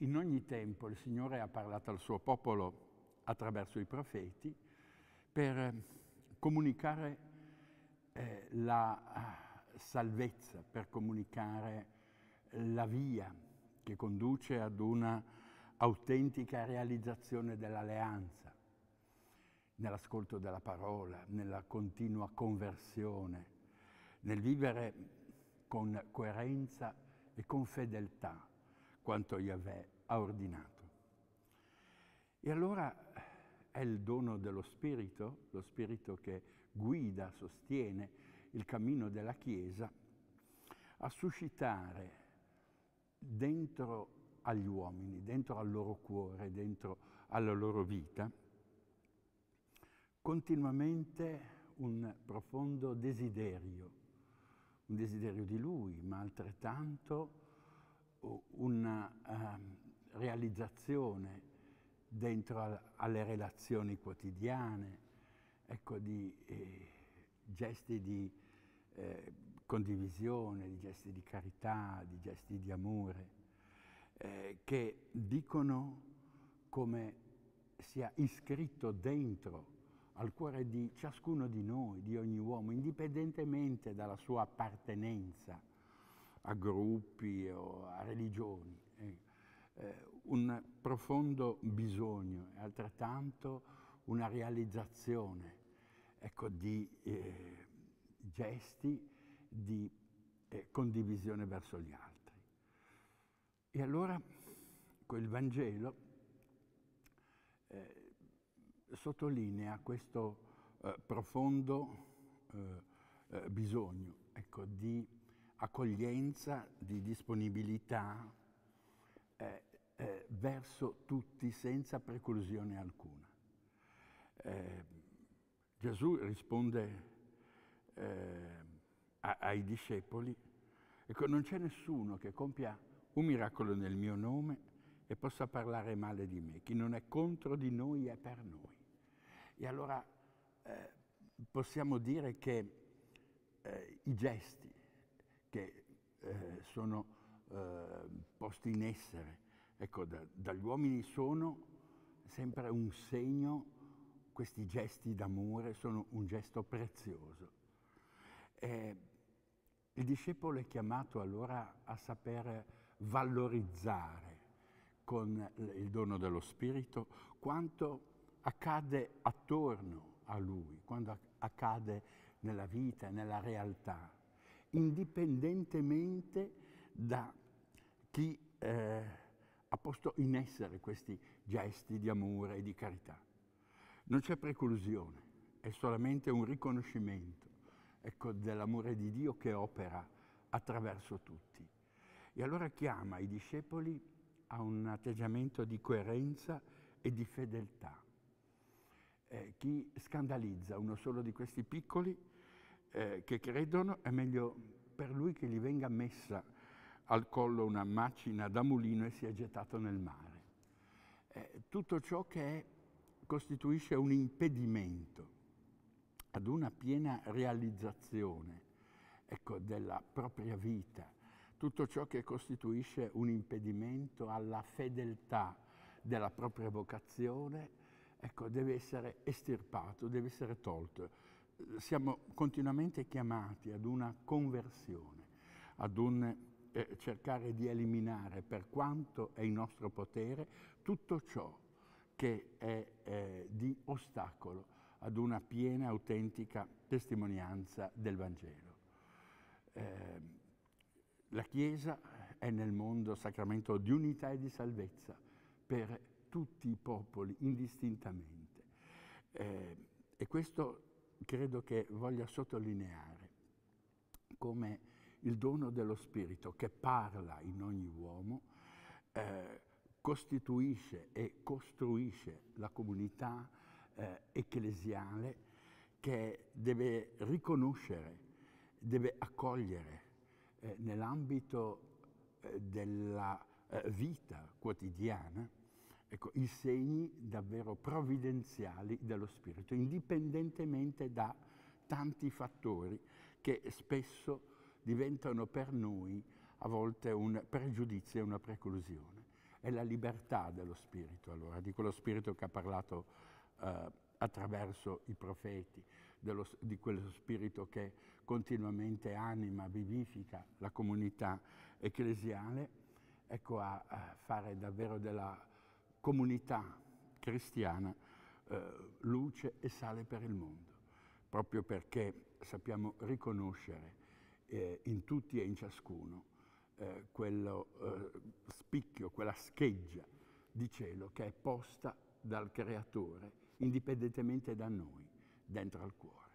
In ogni tempo il Signore ha parlato al suo popolo attraverso i profeti per eh, comunicare eh, la eh, salvezza, per comunicare la via che conduce ad una autentica realizzazione dell'alleanza, nell'ascolto della parola, nella continua conversione, nel vivere con coerenza e con fedeltà quanto Yahweh ha ordinato. E allora è il dono dello Spirito, lo Spirito che guida, sostiene il cammino della Chiesa, a suscitare dentro agli uomini, dentro al loro cuore, dentro alla loro vita, continuamente un profondo desiderio, un desiderio di Lui, ma altrettanto una uh, realizzazione dentro a, alle relazioni quotidiane, ecco, di eh, gesti di eh, condivisione, di gesti di carità, di gesti di amore, eh, che dicono come sia iscritto dentro al cuore di ciascuno di noi, di ogni uomo, indipendentemente dalla sua appartenenza a gruppi o a religioni. Eh, eh, un profondo bisogno e altrettanto una realizzazione ecco, di eh, gesti, di eh, condivisione verso gli altri. E allora quel Vangelo eh, sottolinea questo eh, profondo bisogno ecco, di accoglienza, di disponibilità eh, eh, verso tutti senza preclusione alcuna. Eh, Gesù risponde eh, a, ai discepoli, ecco, non c'è nessuno che compia un miracolo nel mio nome e possa parlare male di me. Chi non è contro di noi è per noi. E allora eh, possiamo dire che eh, i gesti, che eh, sono eh, posti in essere. Ecco, da, dagli uomini sono sempre un segno, questi gesti d'amore sono un gesto prezioso. E il discepolo è chiamato allora a saper valorizzare con il dono dello Spirito quanto accade attorno a lui, quando accade nella vita, nella realtà indipendentemente da chi eh, ha posto in essere questi gesti di amore e di carità. Non c'è preclusione, è solamente un riconoscimento ecco, dell'amore di Dio che opera attraverso tutti. E allora chiama i discepoli a un atteggiamento di coerenza e di fedeltà. Eh, chi scandalizza uno solo di questi piccoli eh, che credono, è meglio per lui che gli venga messa al collo una macina da mulino e sia gettato nel mare. Eh, tutto ciò che è, costituisce un impedimento ad una piena realizzazione ecco, della propria vita, tutto ciò che costituisce un impedimento alla fedeltà della propria vocazione, ecco, deve essere estirpato, deve essere tolto siamo continuamente chiamati ad una conversione, ad un eh, cercare di eliminare per quanto è in nostro potere tutto ciò che è eh, di ostacolo ad una piena, autentica testimonianza del Vangelo. Eh, la Chiesa è nel mondo sacramento di unità e di salvezza per tutti i popoli indistintamente. Eh, e questo credo che voglia sottolineare come il dono dello Spirito che parla in ogni uomo eh, costituisce e costruisce la comunità eh, ecclesiale che deve riconoscere, deve accogliere eh, nell'ambito eh, della eh, vita quotidiana Ecco, i segni davvero provvidenziali dello Spirito, indipendentemente da tanti fattori che spesso diventano per noi a volte un pregiudizio e una preclusione. È la libertà dello Spirito, allora, di quello Spirito che ha parlato eh, attraverso i profeti, dello, di quello Spirito che continuamente anima, vivifica la comunità ecclesiale, ecco, a, a fare davvero della comunità cristiana eh, luce e sale per il mondo, proprio perché sappiamo riconoscere eh, in tutti e in ciascuno eh, quello eh, spicchio, quella scheggia di cielo che è posta dal Creatore, indipendentemente da noi, dentro al cuore.